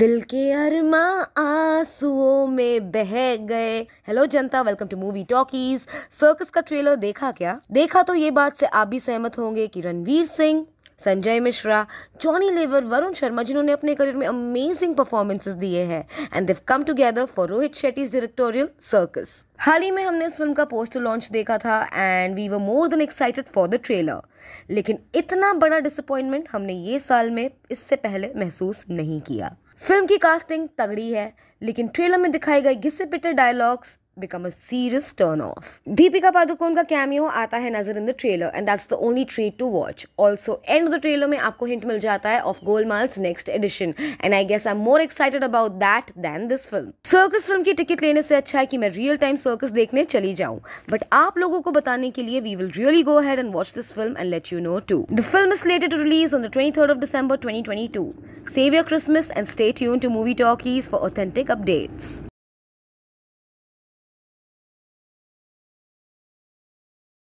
दिल के अरमा आंसुओं में बह गए हेलो जनता welcome to movie talkies circus का ट्रेलर देखा क्या देखा तो ये बात से आप भी सहमत होंगे कि रणवीर सिंह संजय मिश्रा जॉनी लेवर वरुण शर्मा जिन्होंने अपने करियर में अमेजिंग परफॉर्मेंसेस दिए हैं and they come together for Rohit Shetty's directorial circus हाल ही में हमने इस फिल्म का पोस्टर लॉन्च देखा था and we were more than excited for the trailer लेकिन इतना बड़ा डिसअपॉइंटमेंट हमने ये साल में इससे पहले महसूस नहीं किया फिल्म की कास्टिंग तगड़ी है लेकिन ट्रेलर में दिखाई गई घिससे पिटे dialogues become a serious turn off Deepika Padukone का कैमियो आता है नजर in the trailer and that's the only treat to watch also and the trailer में आपको हिंट मिल जाता है of Golmaal's next edition and I guess I more excited about that than this film circus film की ticket लेने से अच्छा है कि मैं रियल टाइम सर्कस देखने चली जाऊँ बट आप लोगों को बताने के लिए we will really go head and watch this film and let you know too the film is slated to release on the twenty third of December twenty twenty two save your Christmas and stay यून to movie talkies for authentic updates